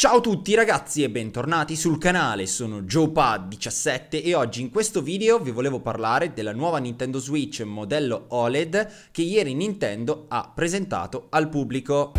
Ciao a tutti ragazzi e bentornati sul canale, sono JoePad17 e oggi in questo video vi volevo parlare della nuova Nintendo Switch modello OLED che ieri Nintendo ha presentato al pubblico.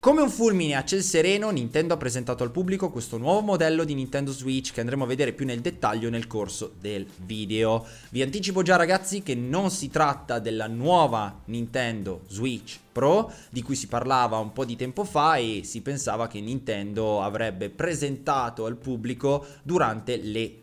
Come un fulmine a ciel sereno, Nintendo ha presentato al pubblico questo nuovo modello di Nintendo Switch che andremo a vedere più nel dettaglio nel corso del video. Vi anticipo già ragazzi che non si tratta della nuova Nintendo Switch Pro di cui si parlava un po' di tempo fa e si pensava che Nintendo avrebbe presentato al pubblico durante le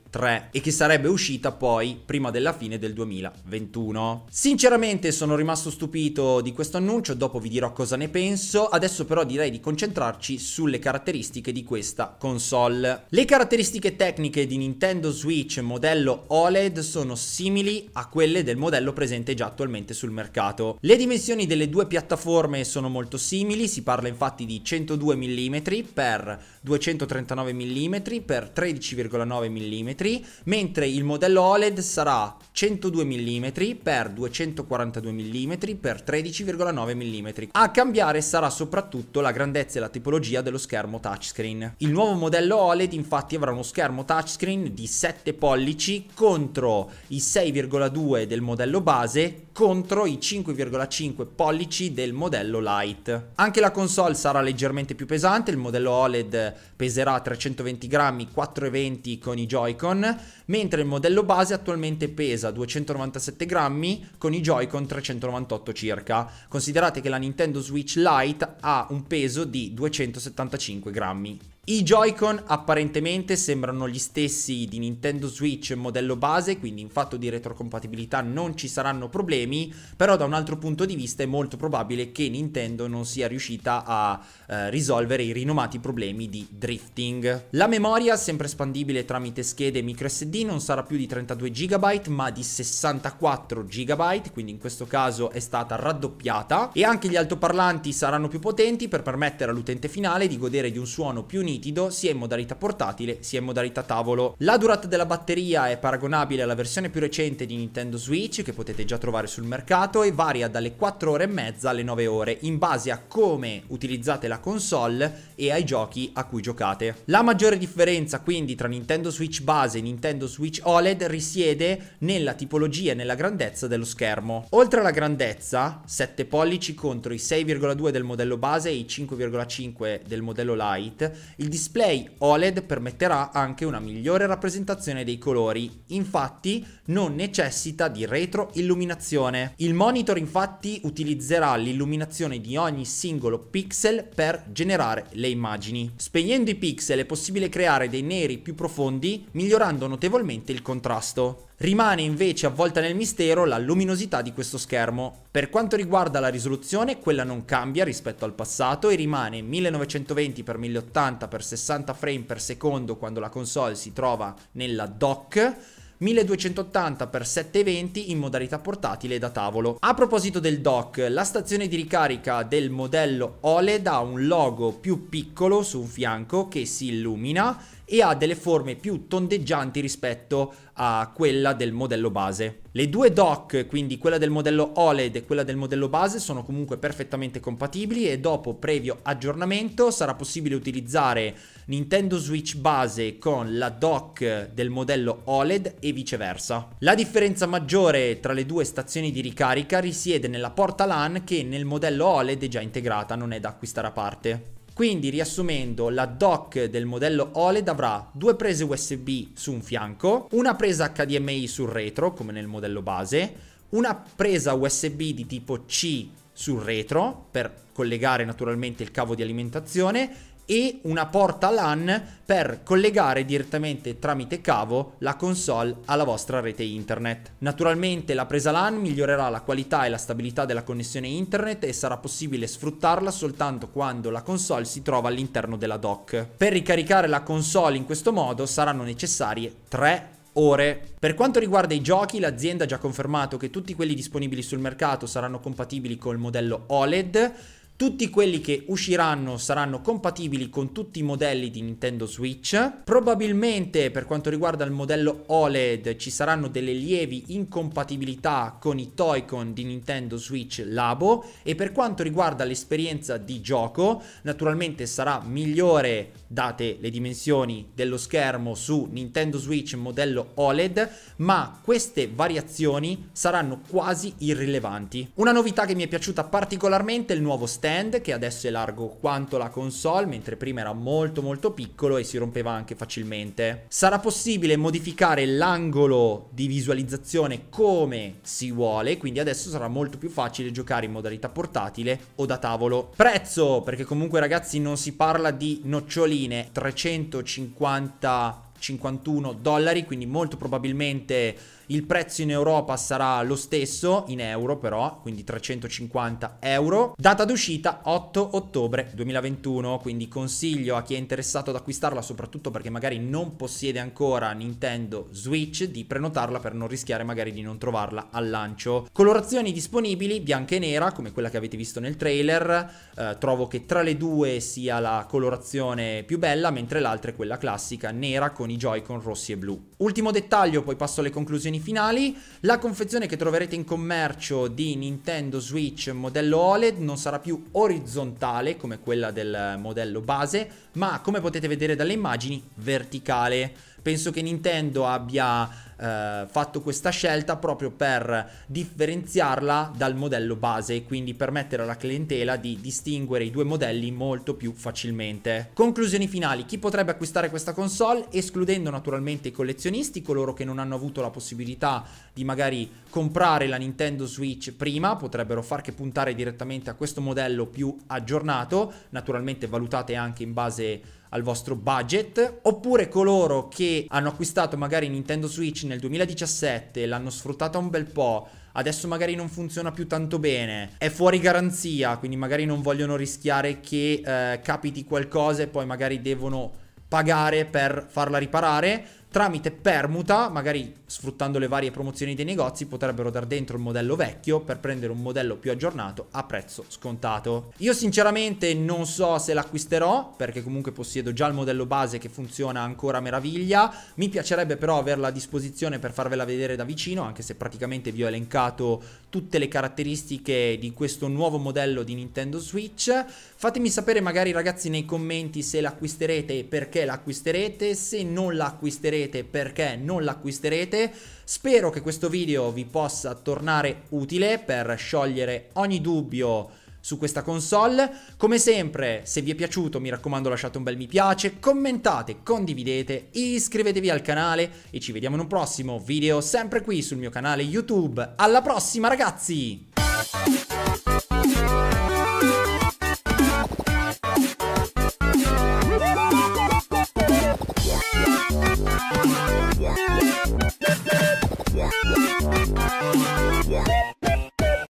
e che sarebbe uscita poi prima della fine del 2021. Sinceramente sono rimasto stupito di questo annuncio, dopo vi dirò cosa ne penso, adesso però direi di concentrarci sulle caratteristiche di questa console. Le caratteristiche tecniche di Nintendo Switch modello OLED sono simili a quelle del modello presente già attualmente sul mercato. Le dimensioni delle due piattaforme piattaforme sono molto simili, si parla infatti di 102 mm x 239 mm x 13,9 mm, mentre il modello OLED sarà 102 mm x 242 mm x 13,9 mm. A cambiare sarà soprattutto la grandezza e la tipologia dello schermo touchscreen. Il nuovo modello OLED infatti avrà uno schermo touchscreen di 7 pollici contro i 6,2 del modello base contro i 5,5 pollici del modello Lite. Anche la console sarà leggermente più pesante, il modello OLED peserà 320 grammi, 420 con i Joy-Con, mentre il modello base attualmente pesa 297 grammi con i Joy-Con 398 circa. Considerate che la Nintendo Switch Lite ha un peso di 275 grammi. I Joy-Con apparentemente sembrano gli stessi di Nintendo Switch modello base, quindi in fatto di retrocompatibilità non ci saranno problemi, però da un altro punto di vista è molto probabile che Nintendo non sia riuscita a eh, risolvere i rinomati problemi di drifting. La memoria, sempre espandibile tramite schede microSD, non sarà più di 32 GB ma di 64 GB, quindi in questo caso è stata raddoppiata, e anche gli altoparlanti saranno più potenti per permettere all'utente finale di godere di un suono più unido nitido sia in modalità portatile sia in modalità tavolo. La durata della batteria è paragonabile alla versione più recente di Nintendo Switch che potete già trovare sul mercato e varia dalle 4 ore e mezza alle 9 ore in base a come utilizzate la console e ai giochi a cui giocate. La maggiore differenza quindi tra Nintendo Switch base e Nintendo Switch OLED risiede nella tipologia e nella grandezza dello schermo. Oltre alla grandezza, 7 pollici contro i 6,2 del modello base e i 5,5 del modello light, il il display OLED permetterà anche una migliore rappresentazione dei colori, infatti non necessita di retroilluminazione. Il monitor infatti utilizzerà l'illuminazione di ogni singolo pixel per generare le immagini. Spegnendo i pixel è possibile creare dei neri più profondi, migliorando notevolmente il contrasto. Rimane invece avvolta nel mistero la luminosità di questo schermo. Per quanto riguarda la risoluzione, quella non cambia rispetto al passato e rimane 1920x1080x60 frame per secondo quando la console si trova nella dock, 1280x720 in modalità portatile da tavolo. A proposito del dock, la stazione di ricarica del modello OLED ha un logo più piccolo su un fianco che si illumina e ha delle forme più tondeggianti rispetto a quella del modello base. Le due dock, quindi quella del modello OLED e quella del modello base, sono comunque perfettamente compatibili e dopo previo aggiornamento sarà possibile utilizzare Nintendo Switch base con la dock del modello OLED e viceversa. La differenza maggiore tra le due stazioni di ricarica risiede nella porta LAN che nel modello OLED è già integrata, non è da acquistare a parte. Quindi riassumendo, la dock del modello OLED avrà due prese USB su un fianco, una presa HDMI sul retro come nel modello base, una presa USB di tipo C sul retro per collegare naturalmente il cavo di alimentazione e una porta LAN per collegare direttamente tramite cavo la console alla vostra rete internet. Naturalmente la presa LAN migliorerà la qualità e la stabilità della connessione internet e sarà possibile sfruttarla soltanto quando la console si trova all'interno della dock. Per ricaricare la console in questo modo saranno necessarie 3 ore. Per quanto riguarda i giochi, l'azienda ha già confermato che tutti quelli disponibili sul mercato saranno compatibili col modello OLED tutti quelli che usciranno saranno compatibili con tutti i modelli di Nintendo Switch. Probabilmente per quanto riguarda il modello OLED ci saranno delle lievi incompatibilità con i Toy-Con di Nintendo Switch Labo e per quanto riguarda l'esperienza di gioco naturalmente sarà migliore date le dimensioni dello schermo su Nintendo Switch modello OLED, ma queste variazioni saranno quasi irrilevanti. Una novità che mi è piaciuta particolarmente è il nuovo stand stand che adesso è largo quanto la console, mentre prima era molto molto piccolo e si rompeva anche facilmente. Sarà possibile modificare l'angolo di visualizzazione come si vuole, quindi adesso sarà molto più facile giocare in modalità portatile o da tavolo. Prezzo, perché comunque ragazzi non si parla di noccioline, 350 51 dollari, quindi molto probabilmente il prezzo in Europa sarà lo stesso, in euro però, quindi 350 euro. Data d'uscita 8 ottobre 2021, quindi consiglio a chi è interessato ad acquistarla, soprattutto perché magari non possiede ancora Nintendo Switch, di prenotarla per non rischiare magari di non trovarla al lancio. Colorazioni disponibili, bianca e nera, come quella che avete visto nel trailer, eh, trovo che tra le due sia la colorazione più bella, mentre l'altra è quella classica, nera, con con i Joy-Con rossi e blu. Ultimo dettaglio, poi passo alle conclusioni finali. La confezione che troverete in commercio di Nintendo Switch modello OLED non sarà più orizzontale come quella del modello base, ma come potete vedere dalle immagini verticale. Penso che Nintendo abbia eh, fatto questa scelta proprio per differenziarla dal modello base e quindi permettere alla clientela di distinguere i due modelli molto più facilmente. Conclusioni finali, chi potrebbe acquistare questa console? Escludendo naturalmente i collezionisti, coloro che non hanno avuto la possibilità di magari comprare la Nintendo Switch prima, potrebbero far che puntare direttamente a questo modello più aggiornato, naturalmente valutate anche in base a al vostro budget, oppure coloro che hanno acquistato magari Nintendo Switch nel 2017, l'hanno sfruttata un bel po', adesso magari non funziona più tanto bene, è fuori garanzia, quindi magari non vogliono rischiare che eh, capiti qualcosa e poi magari devono pagare per farla riparare tramite permuta, magari sfruttando le varie promozioni dei negozi, potrebbero dar dentro il modello vecchio per prendere un modello più aggiornato a prezzo scontato. Io sinceramente non so se l'acquisterò, perché comunque possiedo già il modello base che funziona ancora a meraviglia, mi piacerebbe però averla a disposizione per farvela vedere da vicino, anche se praticamente vi ho elencato tutte le caratteristiche di questo nuovo modello di Nintendo Switch. Fatemi sapere magari ragazzi nei commenti se l'acquisterete e perché l'acquisterete, se non l'acquisterete acquisterete perché non l'acquisterete. Spero che questo video vi possa tornare utile per sciogliere ogni dubbio su questa console. Come sempre, se vi è piaciuto, mi raccomando lasciate un bel mi piace, commentate, condividete, iscrivetevi al canale e ci vediamo in un prossimo video, sempre qui sul mio canale YouTube. Alla prossima ragazzi!